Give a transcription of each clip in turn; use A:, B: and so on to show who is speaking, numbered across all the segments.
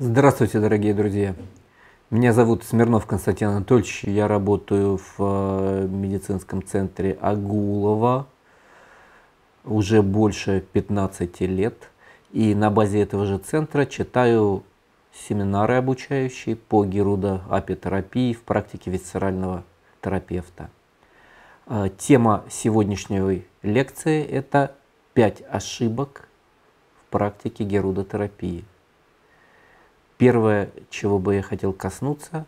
A: Здравствуйте, дорогие друзья. Меня зовут Смирнов Константин Анатольевич. Я работаю в э, медицинском центре Агулова уже больше 15 лет. И на базе этого же центра читаю семинары обучающие по герудоапитерапии в практике висцерального терапевта. Э, тема сегодняшней лекции – это 5 ошибок в практике герудотерапии – Первое, чего бы я хотел коснуться,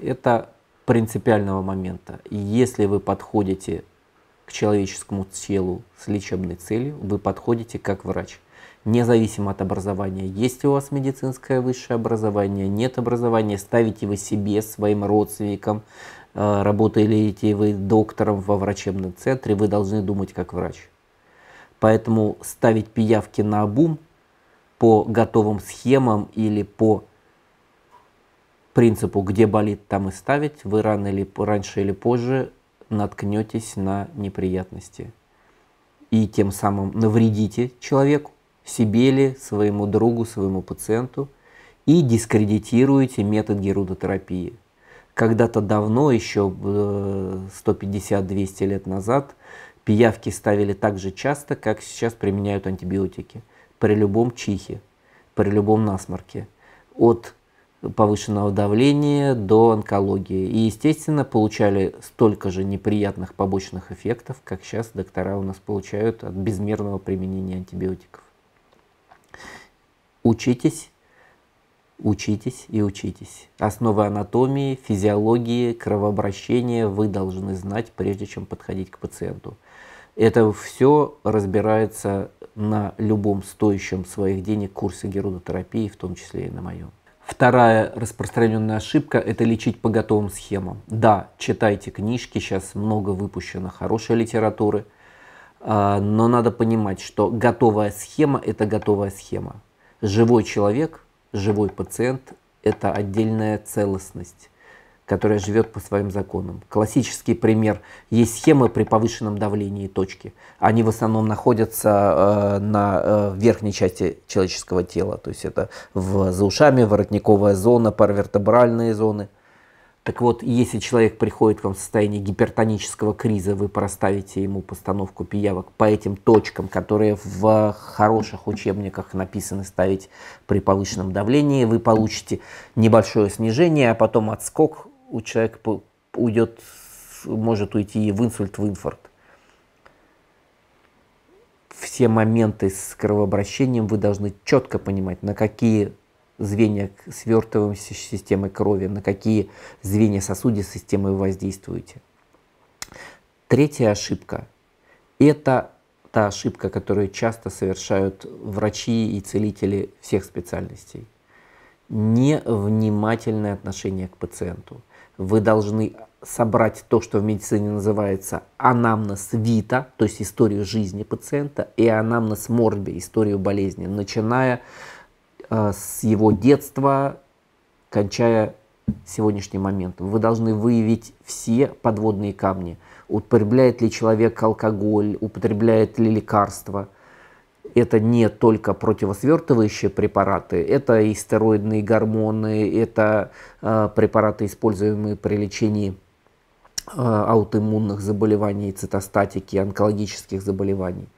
A: это принципиального момента. Если вы подходите к человеческому телу с лечебной целью, вы подходите как врач. Независимо от образования, есть у вас медицинское высшее образование, нет образования, ставите вы себе, своим родственникам, э, работаете вы доктором во врачебном центре, вы должны думать как врач. Поэтому ставить пиявки на обум по готовым схемам или по принципу «где болит, там и ставить», вы рано или, раньше или позже наткнетесь на неприятности. И тем самым навредите человеку, себе ли, своему другу, своему пациенту, и дискредитируете метод герудотерапии. Когда-то давно, еще э, 150-200 лет назад, пиявки ставили так же часто, как сейчас применяют антибиотики – при любом чихе, при любом насморке, от повышенного давления до онкологии. И, естественно, получали столько же неприятных побочных эффектов, как сейчас доктора у нас получают от безмерного применения антибиотиков. Учитесь, учитесь и учитесь. Основы анатомии, физиологии, кровообращения вы должны знать, прежде чем подходить к пациенту. Это все разбирается на любом стоящем своих денег курсе герудотерапии, в том числе и на моем. Вторая распространенная ошибка – это лечить по готовым схемам. Да, читайте книжки, сейчас много выпущено хорошей литературы, а, но надо понимать, что готовая схема – это готовая схема. Живой человек, живой пациент – это отдельная целостность которая живет по своим законам. Классический пример. Есть схемы при повышенном давлении точки. Они в основном находятся э, на э, верхней части человеческого тела. То есть это в, за ушами, воротниковая зона, паравертебральные зоны. Так вот, если человек приходит к вам в состоянии гипертонического криза, вы проставите ему постановку пиявок по этим точкам, которые в хороших учебниках написаны ставить при повышенном давлении, вы получите небольшое снижение, а потом отскок у человека уйдет, может уйти и в инсульт, в инфаркт. Все моменты с кровообращением вы должны четко понимать, на какие звенья свертываем системы крови, на какие звенья сосудистой системы вы воздействуете. Третья ошибка – это та ошибка, которую часто совершают врачи и целители всех специальностей. Невнимательное отношение к пациенту вы должны собрать то, что в медицине называется анамнез вита, то есть историю жизни пациента, и анамнез морби, историю болезни, начиная э, с его детства, кончая сегодняшний момент. Вы должны выявить все подводные камни. Употребляет ли человек алкоголь, употребляет ли лекарства, это не только противосвертывающие препараты, это и стероидные гормоны, это э, препараты, используемые при лечении э, аутоиммунных заболеваний, цитостатики, онкологических заболеваний.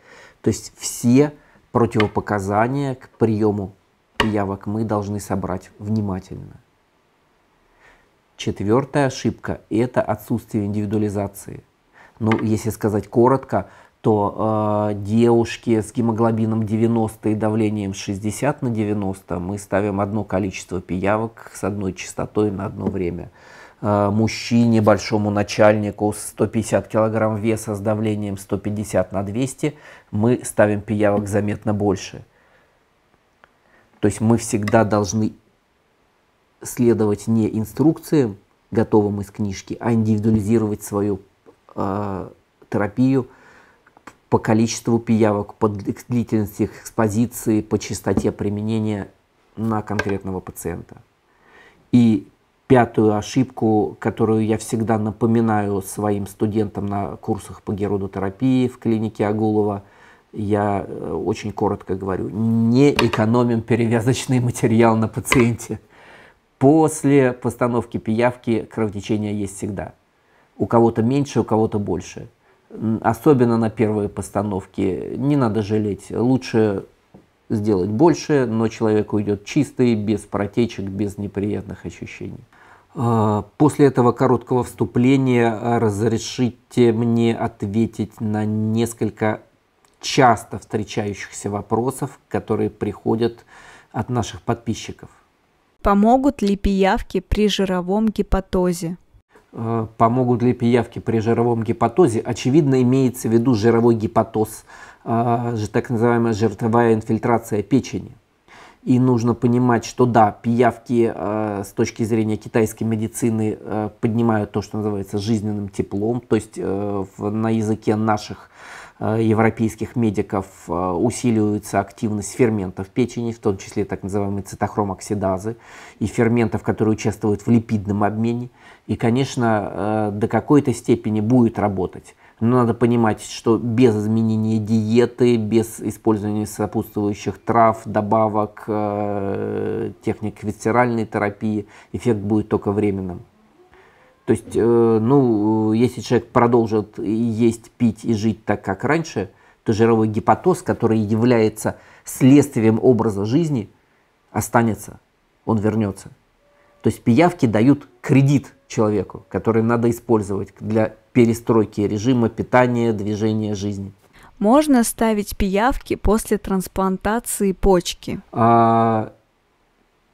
A: То есть все противопоказания к приему явок мы должны собрать внимательно. Четвертая ошибка – это отсутствие индивидуализации. Ну, если сказать коротко, то э, девушке с гемоглобином 90 и давлением 60 на 90 мы ставим одно количество пиявок с одной частотой на одно время. Э, мужчине, большому начальнику с 150 кг веса с давлением 150 на 200 мы ставим пиявок заметно больше. То есть мы всегда должны следовать не инструкциям, готовым из книжки, а индивидуализировать свою э, терапию – по количеству пиявок, по длительности их экспозиции, по частоте применения на конкретного пациента. И пятую ошибку, которую я всегда напоминаю своим студентам на курсах по герудотерапии в клинике Агулова, я э, очень коротко говорю, не экономим перевязочный материал на пациенте. После постановки пиявки кровотечение есть всегда. У кого-то меньше, у кого-то больше особенно на первые постановки, не надо жалеть. Лучше сделать больше, но человек уйдет чистый, без протечек, без неприятных ощущений. А, после этого короткого вступления а, разрешите мне ответить на несколько часто встречающихся вопросов, которые приходят от наших подписчиков.
B: Помогут ли пиявки при жировом гепатозе?
A: Э, помогут ли пиявки при жировом гепатозе, очевидно имеется в виду жировой гепатоз, э, так называемая жиртовая инфильтрация печени. И нужно понимать, что да, пиявки э, с точки зрения китайской медицины поднимают то, что называется жизненным теплом, то есть на языке наших Э, европейских медиков э, усиливается активность ферментов печени, в том числе так называемые цитохромоксидазы и ферментов, которые участвуют в липидном обмене. И, конечно, э, до какой-то степени будет работать. Но надо понимать, что без изменения диеты, без использования сопутствующих трав, добавок, техник висцеральной терапии, эффект будет только временным. То есть, э, ну, если человек продолжит есть, пить и жить так, как раньше, то жировой гепатоз, который является следствием образа жизни, останется, он вернется. То есть пиявки дают кредит человеку, который надо использовать для перестройки режима питания, движения жизни.
B: Можно ставить пиявки после трансплантации почки?
A: А,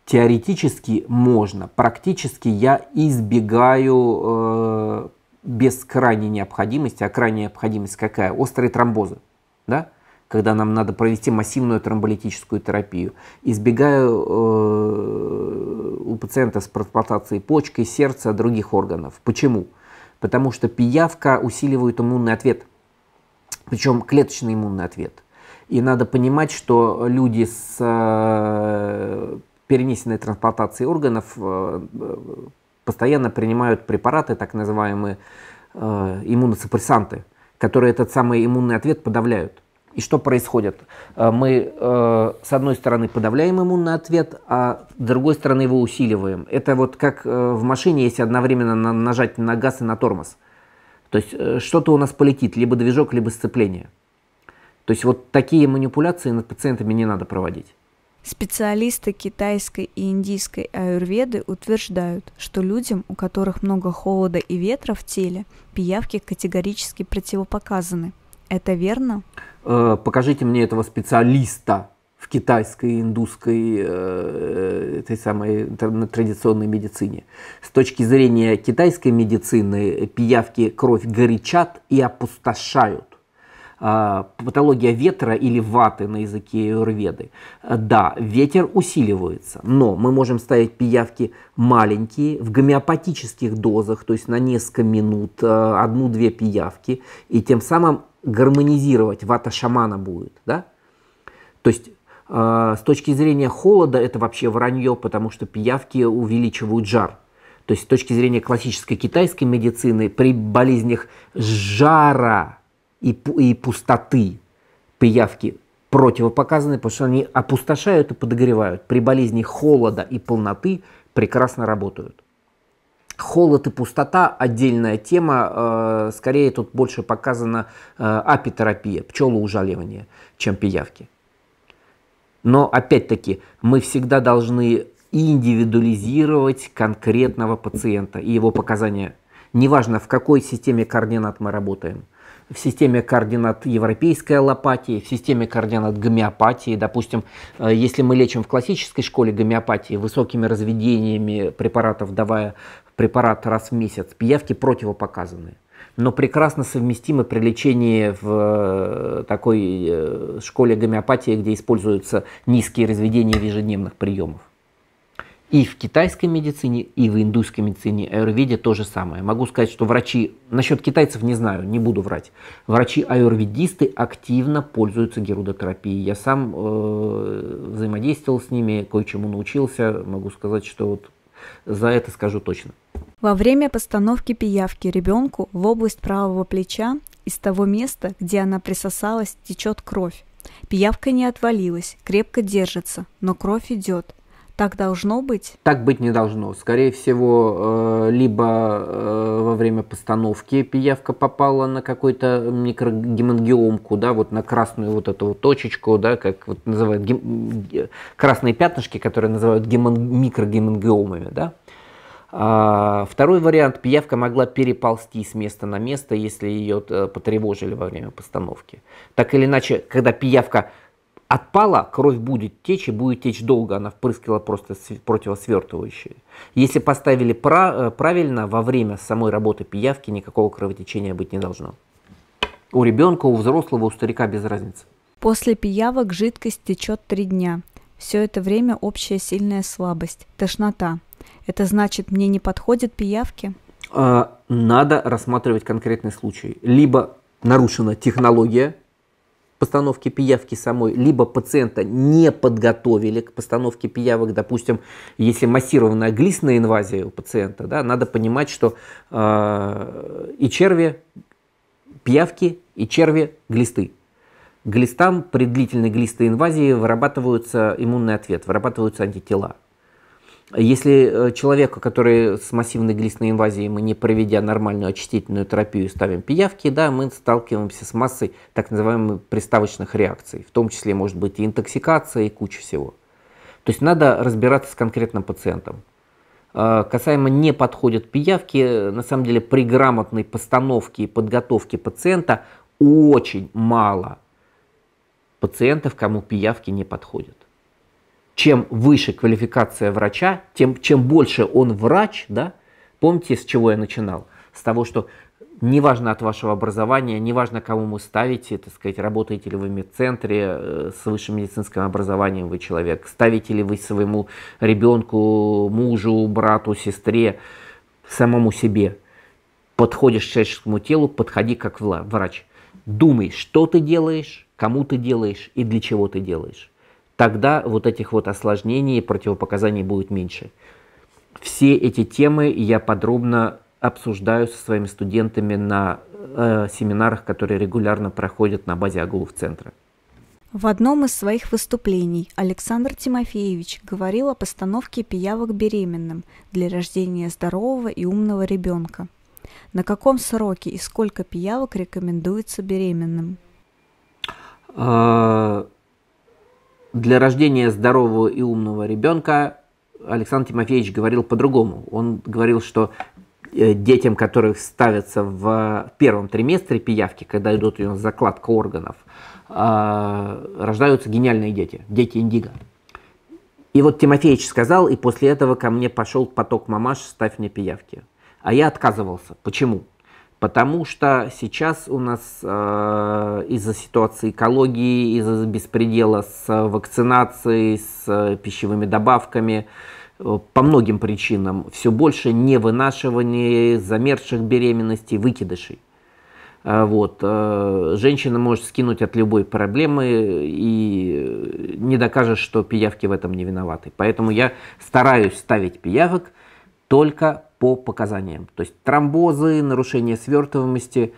A: Теоретически можно, практически я избегаю э, без крайней необходимости, а крайняя необходимость какая? Острые тромбозы, да? когда нам надо провести массивную тромболитическую терапию. Избегаю э, у пациента с трансплантацией почки, сердца, других органов. Почему? Потому что пиявка усиливает иммунный ответ, причем клеточный иммунный ответ. И надо понимать, что люди с э, перенесенной трансплантации органов э, э, постоянно принимают препараты, так называемые э, иммуносупрессанты, которые этот самый иммунный ответ подавляют. И что происходит? Мы, с одной стороны, подавляем иммунный ответ, а с другой стороны его усиливаем. Это вот как в машине, если одновременно нажать на газ и на тормоз. То есть что-то у нас полетит, либо движок, либо сцепление. То есть вот такие манипуляции над пациентами не надо проводить.
B: Специалисты китайской и индийской аюрведы утверждают, что людям, у которых много холода и ветра в теле, пиявки категорически противопоказаны. Это верно?
A: Э, покажите мне этого специалиста в китайской, индусской, э, этой самой традиционной медицине. С точки зрения китайской медицины пиявки кровь горячат и опустошают. А, патология ветра или ваты на языке юрведы. Э, да, ветер усиливается, но мы можем ставить пиявки маленькие, в гомеопатических дозах, то есть на несколько минут, э, одну-две пиявки, и тем самым гармонизировать вата шамана будет. Да? То есть э, с точки зрения холода это вообще вранье, потому что пиявки увеличивают жар. То есть с точки зрения классической китайской медицины при болезнях жара и, и пустоты пиявки противопоказаны, потому что они опустошают и подогревают. При болезни холода и полноты прекрасно работают. Холод и пустота – отдельная тема. Э, скорее тут больше показана э, апитерапия, пчелоужаливание, чем пиявки. Но опять-таки мы всегда должны индивидуализировать конкретного пациента и его показания. Неважно, в какой системе координат мы работаем – в системе координат европейской аллопатии, в системе координат гомеопатии. Допустим, э, если мы лечим в классической школе гомеопатии высокими разведениями препаратов, давая препарат раз в месяц, пиявки противопоказаны но прекрасно совместимы при лечении в э, такой э, школе гомеопатии, где используются низкие разведения в ежедневных приемах. И в китайской медицине, и в индусской медицине, аюрведе то же самое. Могу сказать, что врачи, насчет китайцев не знаю, не буду врать, врачи-аюрведисты активно пользуются герудотерапией. Я сам э, взаимодействовал с ними, кое-чему научился, могу сказать, что вот за это скажу точно.
B: Во время постановки пиявки ребенку в область правого плеча из того места, где она присосалась, течет кровь. Пиявка не отвалилась, крепко держится, но кровь идет – так должно быть?
A: Так быть не должно. Скорее всего, э, либо э, во время постановки пиявка попала на какую-то микрогемангиомку, да, вот на красную вот эту вот точечку, да, как вот называют гем... красные пятнышки, которые называют геман... микрогемангиомами, да. А, второй вариант. Пиявка могла переползти с места на место, если ее э, потревожили во время постановки. Так или иначе, когда пиявка отпала, кровь будет течь и будет течь долго, она впрыскала просто противосвертывающие. Если поставили пра э, правильно, во время самой работы пиявки никакого кровотечения быть не должно. У ребенка, у взрослого, у старика без разницы.
B: После пиявок жидкость течет три дня. Все это время общая сильная слабость, тошнота. Это значит, мне не подходят пиявки?
A: А, надо рассматривать конкретный случай. Либо нарушена технология, постановке пиявки самой, либо пациента не подготовили к постановке пиявок, допустим, если массированная глистная инвазия у пациента, да, надо понимать, что э, и черви, пиявки, и черви глисты. Глистам при длительной глистой инвазии вырабатывается иммунный ответ, вырабатываются антитела. Если э, человека, который с массивной глистной инвазией, мы не проведя нормальную очистительную терапию, ставим пиявки, да, мы сталкиваемся с массой так называемых приставочных реакций, в том числе может быть и интоксикация, и куча всего. То есть надо разбираться с конкретным пациентом. Э, касаемо не подходят пиявки, на самом деле при грамотной постановке и подготовке пациента очень мало пациентов, кому пиявки не подходят чем выше квалификация врача, тем чем больше он врач, да, помните, с чего я начинал? С того, что неважно от вашего образования, неважно, кому вы ставите, так сказать, работаете ли вы в медцентре э, с высшим медицинским образованием вы человек, ставите ли вы своему ребенку, мужу, брату, сестре, самому себе. Подходишь к человеческому телу, подходи как врач. Думай, что ты делаешь, кому ты делаешь и для чего ты делаешь тогда вот этих вот осложнений и противопоказаний будет меньше. Все эти темы я подробно обсуждаю со своими студентами на э, семинарах, которые регулярно проходят на базе Агулов центра.
B: В одном из своих выступлений Александр Тимофеевич говорил о постановке пиявок беременным для рождения здорового и умного ребенка. На каком сроке и сколько пиявок рекомендуется беременным?
A: А, для рождения здорового и умного ребенка Александр Тимофеевич говорил по-другому. Он говорил, что э, детям, которых ставятся э, в первом триместре пиявки, когда идут у нас закладка органов, э, рождаются гениальные дети, дети индиго. И вот Тимофеевич сказал, и после этого ко мне пошел поток мамаш, ставь мне пиявки. А я отказывался. Почему? Потому что сейчас у нас э, из-за ситуации экологии, из-за беспредела с э, вакцинацией, с э, пищевыми добавками, э, по многим причинам все больше невынашиваний, замерзших беременностей, выкидышей. Э, вот. Э, женщина может скинуть от любой проблемы и не докажет, что пиявки в этом не виноваты. Поэтому я стараюсь ставить пиявок – только по показаниям. То есть тромбозы, нарушение свертываемости.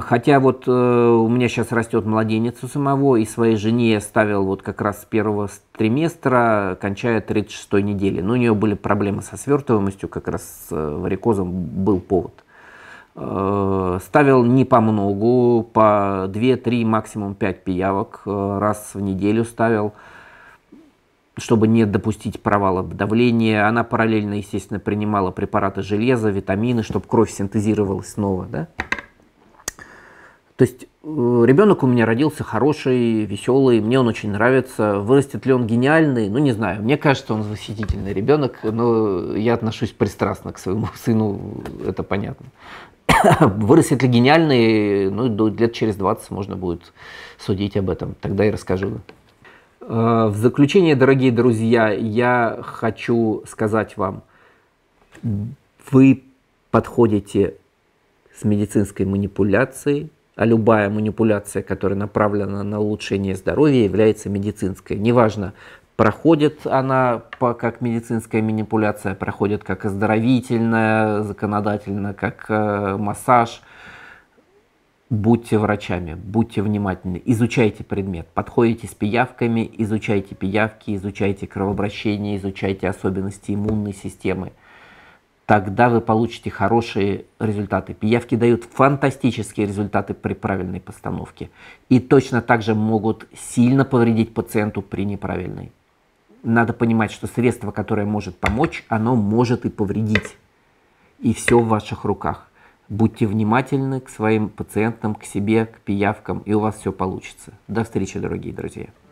A: Хотя вот э, у меня сейчас растет младенец у самого, и своей жене я ставил вот как раз с первого триместра, кончая 36-й недели. Но у нее были проблемы со свертываемостью, как раз с э, варикозом был повод. Э, ставил не по многу, по 2-3, максимум 5 пиявок э, раз в неделю ставил. Э, чтобы не допустить провала давления. Она параллельно, естественно, принимала препараты железа, витамины, чтобы кровь синтезировалась снова. Да? То есть э, ребенок у меня родился хороший, веселый, мне он очень нравится. Вырастет ли он гениальный? Ну, не знаю. Мне кажется, он восхитительный ребенок, но я отношусь пристрастно к своему сыну, это понятно. Вырастет ли гениальный, ну, лет через 20 можно будет судить об этом. Тогда и расскажу. Э, в заключение, дорогие друзья, я хочу сказать вам, вы подходите с медицинской манипуляцией, а любая манипуляция, которая направлена на улучшение здоровья, является медицинской. Неважно, проходит она по, как медицинская манипуляция, проходит как оздоровительная, законодательно, как э, массаж – будьте врачами, будьте внимательны, изучайте предмет, подходите с пиявками, изучайте пиявки, изучайте кровообращение, изучайте особенности иммунной системы. Тогда вы получите хорошие результаты. Пиявки дают фантастические результаты при правильной постановке. И точно так же могут сильно повредить пациенту при неправильной. Надо понимать, что средство, которое может помочь, оно может и повредить. И все в ваших руках. Будьте внимательны к своим пациентам, к себе, к пиявкам, и у вас все получится. До встречи, дорогие друзья.